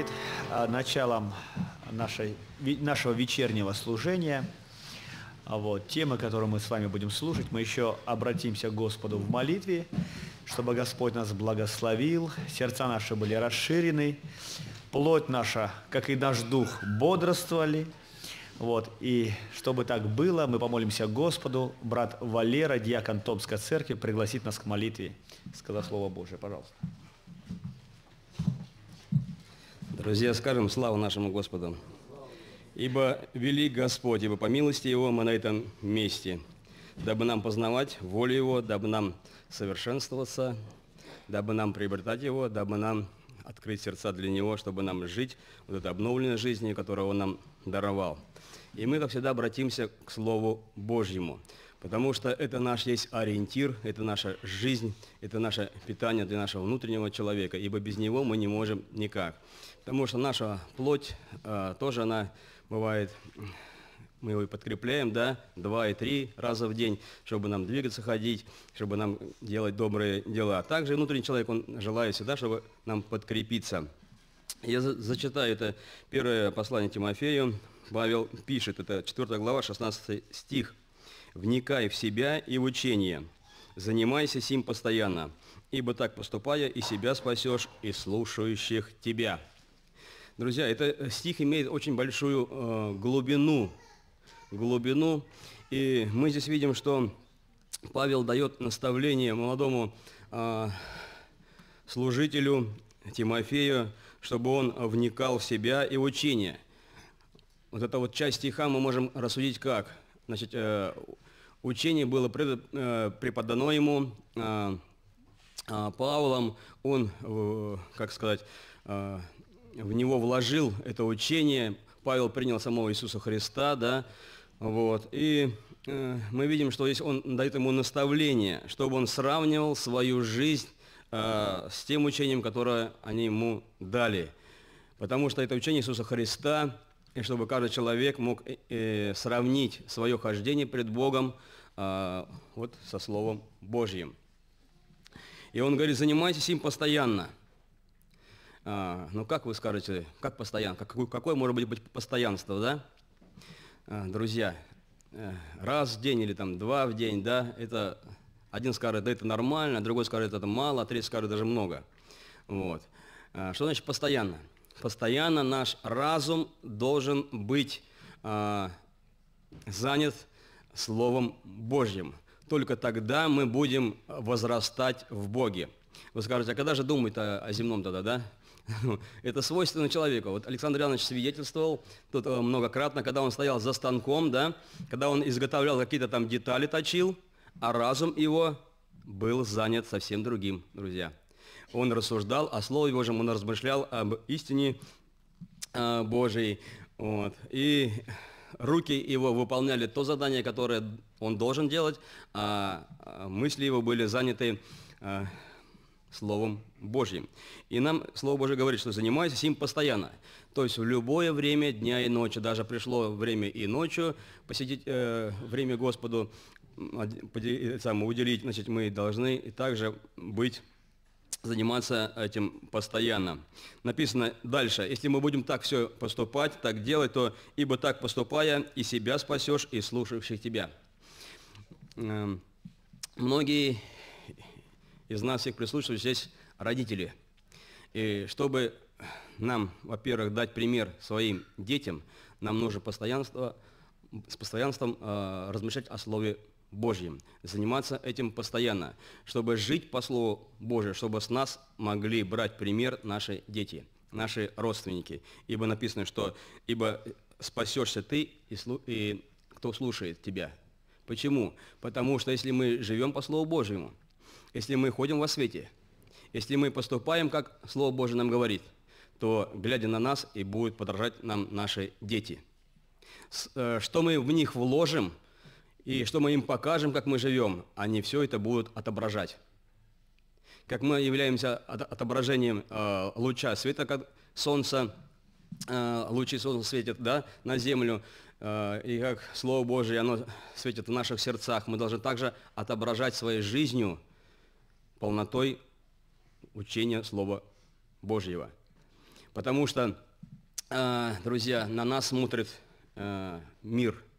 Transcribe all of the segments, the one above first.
перед а, началом нашей, нашего вечернего служения, а вот, темы, которую мы с вами будем слушать, мы еще обратимся к Господу в молитве, чтобы Господь нас благословил, сердца наши были расширены, плоть наша, как и наш дух, бодрствовали. Вот, и чтобы так было, мы помолимся Господу. Брат Валера, диакон Томской церкви, пригласит нас к молитве. Сказал Слово Божие, пожалуйста. Друзья, скажем славу нашему Господу. Ибо вели Господь, ибо по милости Его мы на этом месте, дабы нам познавать волю Его, дабы нам совершенствоваться, дабы нам приобретать Его, дабы нам открыть сердца для Него, чтобы нам жить вот этой обновленной жизнью, которую Он нам даровал. И мы, как всегда, обратимся к Слову Божьему – Потому что это наш есть ориентир, это наша жизнь, это наше питание для нашего внутреннего человека, ибо без него мы не можем никак. Потому что наша плоть э, тоже она бывает, мы его подкрепляем, да, два и три раза в день, чтобы нам двигаться, ходить, чтобы нам делать добрые дела. А также внутренний человек, он желает всегда, чтобы нам подкрепиться. Я за зачитаю это первое послание Тимофею. Павел пишет, это 4 глава, 16 стих – Вникай в себя и в учение. Занимайся сим постоянно, ибо так поступая и себя спасешь, и слушающих тебя». Друзья, этот э, стих имеет очень большую э, глубину, глубину, и мы здесь видим, что Павел дает наставление молодому э, служителю Тимофею, чтобы он вникал в себя и в учение. Вот эта вот часть стиха мы можем рассудить как – значит, э, учение было э, преподано ему э, а, Павлом, он, как сказать, в него вложил это учение, Павел принял самого Иисуса Христа, да, вот, и мы видим, что здесь он дает ему наставление, чтобы он сравнивал свою жизнь с тем учением, которое они ему дали, потому что это учение Иисуса Христа – и чтобы каждый человек мог э, э, сравнить свое хождение пред Богом а, вот со Словом Божьим. И он говорит, занимайтесь им постоянно. А, ну как вы скажете, как постоянно, как, какое, может быть, быть постоянство, да? А, друзья, э, раз в день или там два в день, да, это один скажет, да это нормально, другой скажет, это мало, а третий скажет, даже много. Вот. А, что значит постоянно? Постоянно наш разум должен быть а, занят Словом Божьим. Только тогда мы будем возрастать в Боге. Вы скажете, а когда же думать о, о земном тогда, да? Это свойственно человеку. Вот Александр Иванович свидетельствовал тут э, многократно, когда он стоял за станком, да, когда он изготовлял какие-то там детали, точил, а разум его был занят совсем другим, друзья он рассуждал о Слове Божьем, он размышлял об истине э, Божьей. Вот. И руки его выполняли то задание, которое он должен делать, а, а мысли его были заняты э, Словом Божьим. И нам Слово Божье говорит, что занимайся им постоянно. То есть в любое время дня и ночи, даже пришло время и ночью посетить э, время Господу, э, сам уделить, значит, мы должны также быть заниматься этим постоянно. Написано дальше, если мы будем так все поступать, так делать, то ибо так поступая, и себя спасешь, и слушающих тебя. Эм, многие из нас, всех присутствуют здесь родители. И чтобы нам, во-первых, дать пример своим детям, нам нужно постоянство, с постоянством э, размышлять о слове Божьим, заниматься этим постоянно, чтобы жить по Слову Божьему, чтобы с нас могли брать пример наши дети, наши родственники. Ибо написано, что «Ибо спасешься ты, и, слу... и кто слушает тебя». Почему? Потому что если мы живем по Слову Божьему, если мы ходим во свете, если мы поступаем, как Слово Божье нам говорит, то, глядя на нас, и будут подражать нам наши дети. Э, что мы в них вложим – и что мы им покажем, как мы живем, они все это будут отображать. Как мы являемся отображением э, луча света, как солнца, э, лучи солнца светят да, на землю, э, и как Слово Божие, оно светит в наших сердцах, мы должны также отображать своей жизнью полнотой учения Слова Божьего. Потому что, друзья, на нас смотрит мир –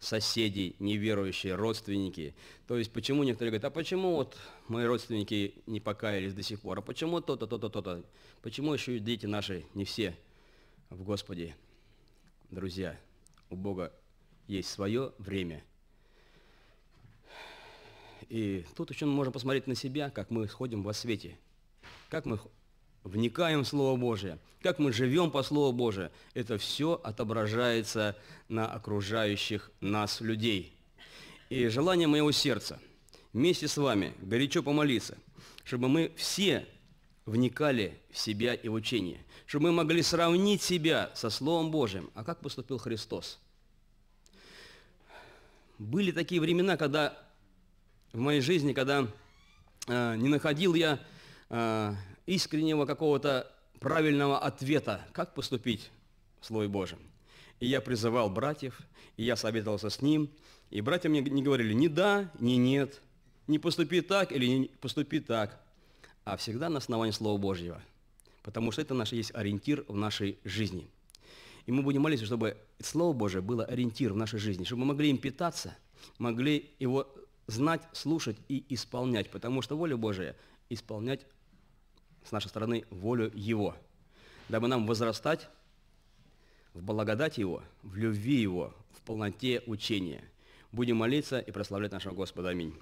соседи, неверующие, родственники. То есть почему некоторые говорят, а почему вот мои родственники не покаялись до сих пор, а почему то-то, то-то, то-то, почему еще и дети наши не все в Господе? Друзья, у Бога есть свое время. И тут еще мы можем посмотреть на себя, как мы ходим во свете, как мы вникаем в Слово Божие, как мы живем по Слову Божие, это все отображается на окружающих нас людей. И желание моего сердца вместе с вами горячо помолиться, чтобы мы все вникали в себя и в учение, чтобы мы могли сравнить себя со Словом Божьим. А как поступил Христос? Были такие времена, когда в моей жизни, когда э, не находил я э, искреннего какого-то правильного ответа, как поступить в Слове Божьем. И я призывал братьев, и я советовался с ним, и братья мне не говорили ни да, ни нет, не поступи так или не поступи так, а всегда на основании Слова Божьего, потому что это наш есть ориентир в нашей жизни. И мы будем молиться, чтобы Слово Божие было ориентир в нашей жизни, чтобы мы могли им питаться, могли его знать, слушать и исполнять, потому что воля Божия – исполнять с нашей стороны волю Его, дабы нам возрастать в благодати Его, в любви Его, в полноте учения. Будем молиться и прославлять нашего Господа. Аминь.